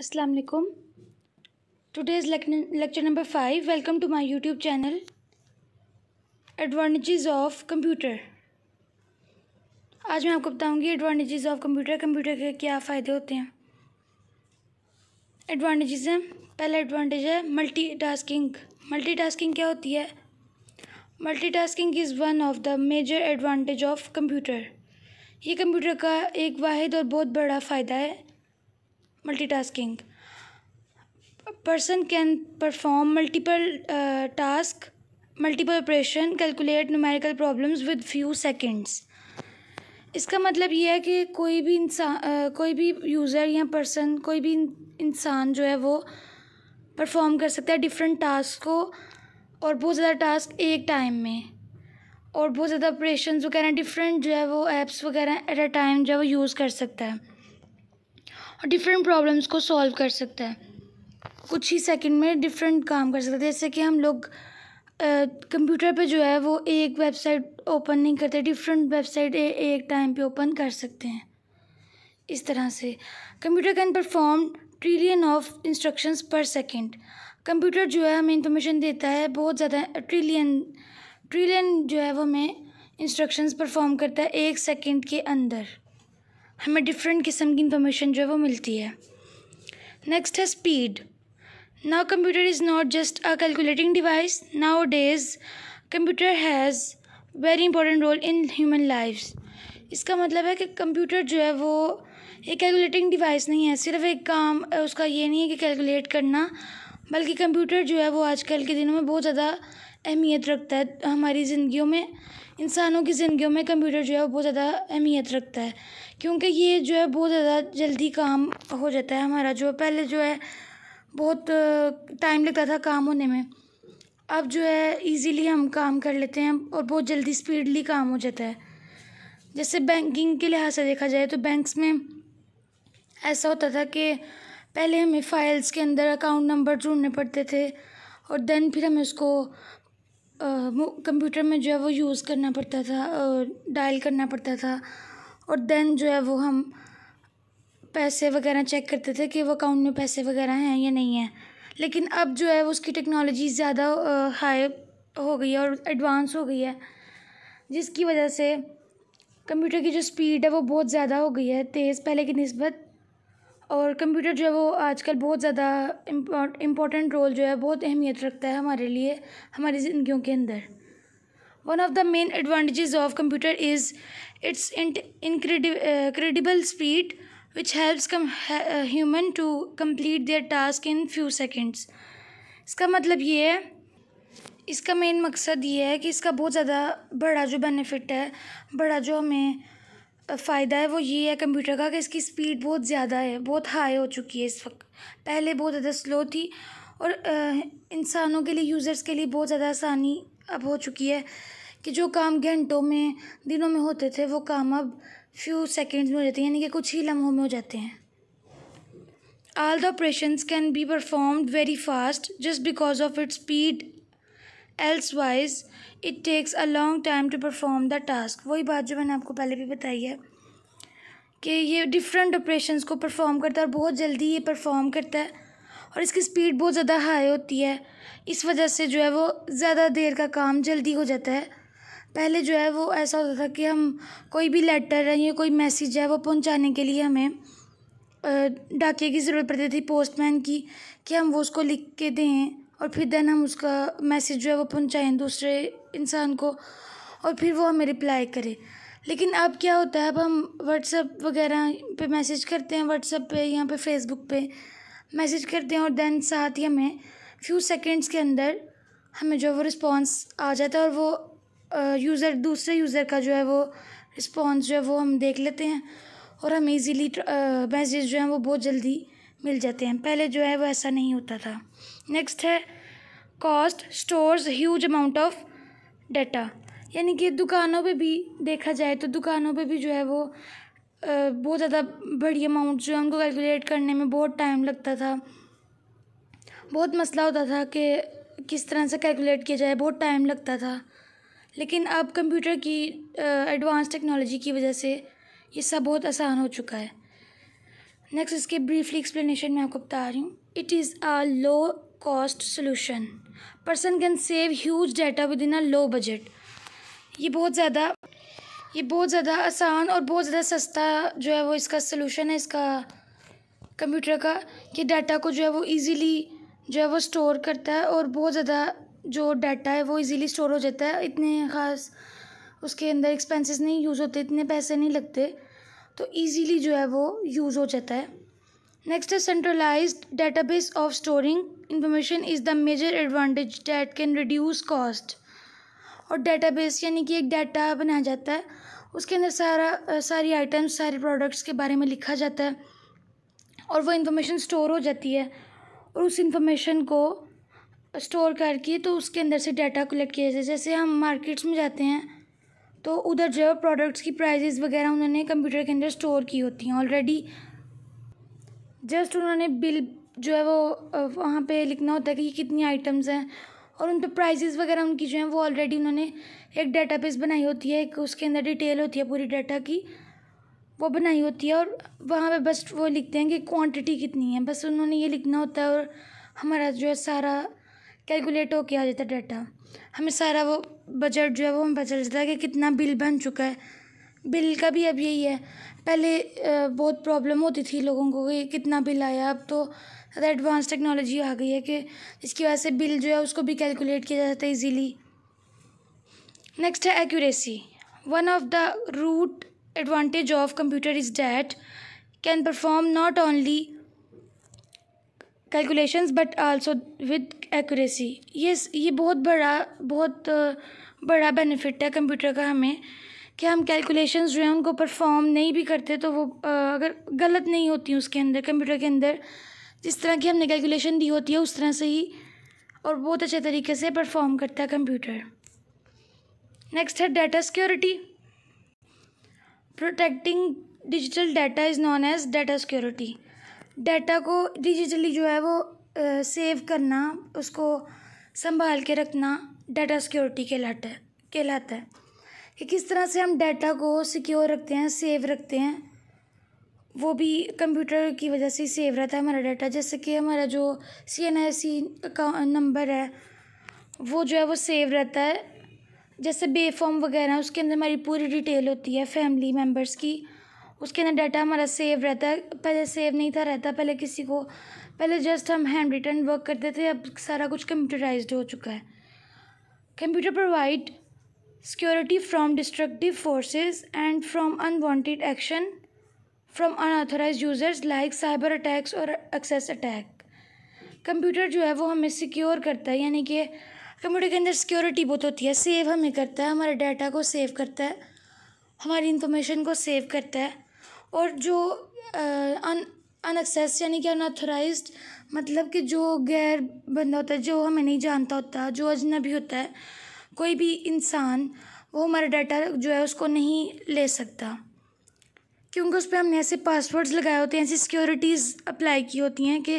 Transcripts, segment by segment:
असलकुम today today's lecture number five welcome to my YouTube channel advantages of computer आज मैं आपको बताऊंगी एडवांटेजेस ऑफ कंप्यूटर कंप्यूटर के क्या फ़ायदे होते हैं एडवांटेजेस हैं पहला एडवांटेज है मल्टीटास्किंग मल्टीटास्किंग क्या होती है multitasking is one of the major advantage of computer ये कंप्यूटर का एक वाद और बहुत बड़ा फ़ायदा है multitasking person can perform multiple task multiple operation calculate operation problems with few with इसका मतलब ये है कि कोई भी इंसान कोई भी यूज़र या पर्सन कोई भी इंसान जो है वो परफॉर्म कर सकता है डिफरेंट टास्क को और बहुत ज़्यादा टास्क एक टाइम में और बहुत ज़्यादा ऑपरेशन वगैरह डिफरेंट जो है वो एप्स वगैरह एट अ टाइम जो है वो यूज़ कर सकता है और डिफरेंट प्रॉब्लम्स को सॉल्व कर सकता है कुछ ही सेकंड में डिफरेंट काम कर सकता है जैसे कि हम लोग कंप्यूटर पे जो है वो एक वेबसाइट ओपन नहीं करते डिफरेंट वेबसाइट एक टाइम पे ओपन कर सकते हैं इस तरह से computer can perform trillion of instructions per second computer जो है हमें इंफॉर्मेशन देता है बहुत ज़्यादा ट्रिलियन ट्रिलियन जो है वो हमें इंस्ट्रक्शंस परफॉर्म करता है एक सेकंड के अंदर हमें डिफरेंट किस्म की इंफॉर्मेशन जो है वो मिलती है नेक्स्ट है speed now computer is not just a calculating device nowadays computer has very important role in human life इसका मतलब है कि कंप्यूटर जो है वो एक कैलकुलेटिंग डिवाइस नहीं है सिर्फ एक काम उसका ये नहीं है कि कैलकुलेट करना बल्कि कंप्यूटर जो है वो आजकल के दिनों में बहुत ज़्यादा अहमियत रखता है हमारी ज़िंदगियों में इंसानों की ज़िंदगी में कंप्यूटर जो है वो बहुत ज़्यादा अहमियत रखता है क्योंकि ये जो है बहुत ज़्यादा जल्दी काम हो जाता है हमारा जो पहले जो है बहुत टाइम लगता था काम होने में अब जो है इजीली हम काम कर लेते हैं और बहुत जल्दी स्पीडली काम हो जाता है जैसे बैंकिंग के लिहाज से देखा जाए तो बैंक्स में ऐसा होता था कि पहले हमें फ़ाइल्स के अंदर अकाउंट नंबर ढूंढने पड़ते थे और देन फिर हमें उसको कंप्यूटर में जो है वो यूज़ करना पड़ता था डायल करना पड़ता था और देन जो है वो हम पैसे वगैरह चेक करते थे कि वो अकाउंट में पैसे वगैरह हैं या नहीं हैं लेकिन अब जो है उसकी टेक्नोलॉजी ज़्यादा हाई हो गई है और एडवांस हो गई है जिसकी वजह से कंप्यूटर की जो स्पीड है वो बहुत ज़्यादा हो गई है तेज़ पहले की नस्बत और कंप्यूटर जो है वो आजकल बहुत ज़्यादा इम्पोर्टेंट रोल जो है बहुत अहमियत रखता है हमारे लिए हमारी जिंदगी के अंदर one of the main advantages of computer is its incredible speed which helps come human to complete their task in few seconds इसका मतलब ये है इसका मेन मकसद ये है कि इसका बहुत ज़्यादा बड़ा जो बेनिफिट है बड़ा जो हमें फ़ायदा है वो ये है कंप्यूटर का कि इसकी स्पीड बहुत ज़्यादा है बहुत हाई हो चुकी है इस वक्त पहले बहुत ज़्यादा स्लो थी और इंसानों के लिए यूज़र्स के लिए बहुत ज़्यादा आसानी अब हो चुकी है कि जो काम घंटों में दिनों में होते थे वो काम अब फ्यू सेकेंड्स में हो जाते हैं यानी कि कुछ ही लम्हों में हो जाते हैं all the operation can be performed very fast just because of it speed elsewise it takes a long time to perform the task वही बात जो मैंने आपको पहले भी बताई है कि ये डिफरेंट ऑपरेशन को परफॉर्म करता है और बहुत जल्दी ये परफॉर्म करता है और इसकी स्पीड बहुत ज़्यादा हाई होती है इस वजह से जो है वो ज़्यादा देर का काम जल्दी हो जाता है पहले जो है वो ऐसा होता था कि हम कोई भी लेटर है या कोई मैसेज है वो पहुंचाने के लिए हमें डाके की ज़रूरत पड़ती थी पोस्टमैन की कि हम वो उसको लिख के दें और फिर देन हम उसका मैसेज जो है वो पहुँचाएँ दूसरे इंसान को और फिर वो हमें रिप्लाई करे लेकिन अब क्या होता है अब हम व्हाट्सअप वगैरह पे मैसेज करते हैं व्हाट्सअप पे यहाँ पे फेसबुक पे मैसेज करते हैं और देन साथ ही हमें फ्यू सेकंड्स के अंदर हमें जो है वो रिस्पॉन्स आ जाता है और वो यूज़र दूसरे यूज़र का जो है वो रिस्पॉन्स जो है वो हम देख लेते हैं और हमें इजीली मैसेज जो है वो बहुत जल्दी मिल जाते हैं पहले जो है वो ऐसा नहीं होता था नेक्स्ट है cost stores huge amount of data यानी कि दुकानों पे भी देखा जाए तो दुकानों पे भी जो है वो बहुत ज़्यादा बड़ी अमाउंट जो है उनको कैलकुलेट करने में बहुत टाइम लगता था बहुत मसला होता था कि किस तरह से कैलकुलेट किया जाए बहुत टाइम लगता था लेकिन अब कंप्यूटर की एडवांस टेक्नोलॉजी की वजह से ये सब बहुत आसान हो चुका है नेक्स्ट इसके ब्रीफली एक्सप्लेनेशन मैं आपको बता रही हूँ it is a low solution person can save huge data within a low budget ये बहुत ज़्यादा ये बहुत ज़्यादा आसान और बहुत ज़्यादा सस्ता जो है वो इसका सोल्यूशन है इसका कंप्यूटर का कि डाटा को जो है वो ईज़िली जो है वो स्टोर करता है और बहुत ज़्यादा जो डाटा है वो ईज़िली स्टोर हो जाता है इतने ख़ास उसके अंदर एक्सपेंसेस नहीं यूज़ होते इतने पैसे नहीं लगते तो ईज़िली जो है वो यूज़ हो जाता है है centralise centralized base of storing information is the major advantage that can reduce cost और डेटाबेस यानी कि एक डाटा बनाया जाता है उसके अंदर सारा सारी आइटम्स सारे प्रोडक्ट्स के बारे में लिखा जाता है और वो इन्फॉर्मेशन स्टोर हो जाती है और उस इन्फॉर्मेशन को स्टोर करके तो उसके अंदर से डाटा कलेक्ट किया जाता है जैसे हम मार्केट्स में जाते हैं तो उधर जो है प्रोडक्ट्स की प्राइजेज़ वगैरह उन्होंने कंप्यूटर के अंदर स्टोर की होती हैं ऑलरेडी जस्ट उन्होंने बिल जो है वो वहाँ पे लिखना होता है कि ये कितनी आइटम्स हैं और उन पर प्राइजेज़ वगैरह उनकी जो है वो ऑलरेडी उन्होंने एक डाटा बेस बनाई होती है एक उसके अंदर डिटेल होती है पूरी डाटा की वो बनाई होती है और वहाँ पे बस वो लिखते हैं कि क्वांटिटी कितनी है बस उन्होंने ये लिखना होता है और हमारा जो है सारा कैलकुलेट होके आ जाता है डाटा हमें सारा वो बजट जो है वो हमें पता चल जाता है कि कितना बिल बन चुका है बिल का भी अब यही है पहले बहुत प्रॉब्लम होती थी लोगों को कि कितना बिल आया अब तो ज़्यादा एडवांस टेक्नोलॉजी आ गई है कि इसकी वजह से बिल जो है उसको भी कैलकुलेट किया जाता है ईजीली नेक्स्ट है accuracy one of the root advantage of computer is that can perform not only calculations but also with accuracy ये ये बहुत बड़ा बहुत बड़ा बेनिफिट है कंप्यूटर का हमें कि हम कैलकुलेशंस जो हैं उनको परफॉर्म नहीं भी करते तो वो अगर गलत नहीं होती उसके अंदर कंप्यूटर के अंदर जिस तरह की हमने कैलकुलेशन दी होती है उस तरह से ही और बहुत अच्छे तरीके से परफॉर्म करता है कंप्यूटर नेक्स्ट है data security protecting digital data is known as data security data को डिजिटली जो है वो सेव uh, करना उसको संभाल के रखना डाटा सिक्योरिटी कहलाता है कहलाता है कि किस तरह से हम डाटा को सिक्योर रखते हैं सेव रखते हैं वो भी कंप्यूटर की वजह से सेव रहता है हमारा डाटा जैसे कि हमारा जो सी एन आई सी नंबर है वो जो है वो सेव रहता है जैसे बे फॉर्म वगैरह उसके अंदर हमारी पूरी डिटेल होती है फैमिली मेम्बर्स की उसके अंदर डाटा हमारा सेव रहता है पहले सेव नहीं था रहता पहले किसी को पहले जस्ट हम हैंड रिटर्न वर्क करते थे अब सारा कुछ कंप्यूटराइज्ड हो चुका है computer provide security from destructive forces and from unwanted action from unauthorized users like cyber attacks or access attack computer jo hai wo hame secure karta hai yani ki computer ke andar security bahut hoti hai save hame karta hai hamare data ko save karta hai hamari information ko save karta hai aur jo un unaccess यानी कि unauthorized मतलब कि जो गैर बंदा होता है जो हमें नहीं जानता होता जो अजनबी होता है कोई भी इंसान वो हमारा डाटा जो है उसको नहीं ले सकता क्योंकि उस पर हमने ऐसे पासवर्ड्स लगाए होते हैं ऐसी सिक्योरिटीज़ अप्लाई की होती हैं कि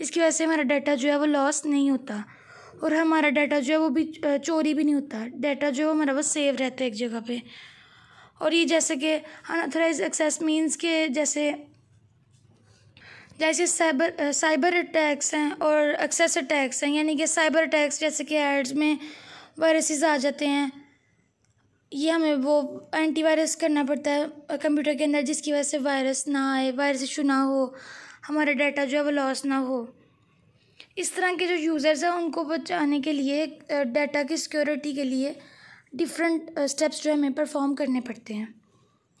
इसकी वजह से हमारा डाटा जो है वो लॉस नहीं होता और हमारा डाटा जो है वो भी चोरी भी नहीं होता डाटा जो है हमारा वो सेव रहता है एक जगह पे और ये जैसे कि अनऑथराइज एक्सेस मीन्स के जैसे जैसे साइबर साइबर अटैक्स हैं और एक्सेस अटैक्स हैं यानी कि साइबर अटैक्स जैसे कि एड्स में वायरसेस आ जाते हैं ये हमें वो एंटीवायरस करना पड़ता है कंप्यूटर के अंदर जिसकी वजह से वायरस ना आए वायरस इशू ना हो हमारा डाटा जो है वो लॉस ना हो इस तरह के जो यूज़र्स हैं उनको बचाने के लिए डाटा की सिक्योरिटी के लिए डिफरेंट स्टेप्स जो हमें परफॉर्म करने पड़ते हैं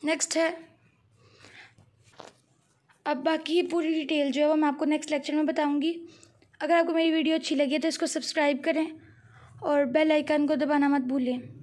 नेक्स्ट है अब बाकी पूरी डिटेल जो है वो मैं आपको नेक्स्ट लेक्चर में बताऊँगी अगर आपको मेरी वीडियो अच्छी लगी है तो इसको सब्सक्राइब करें और बेल आइकन को दबाना मत भूलें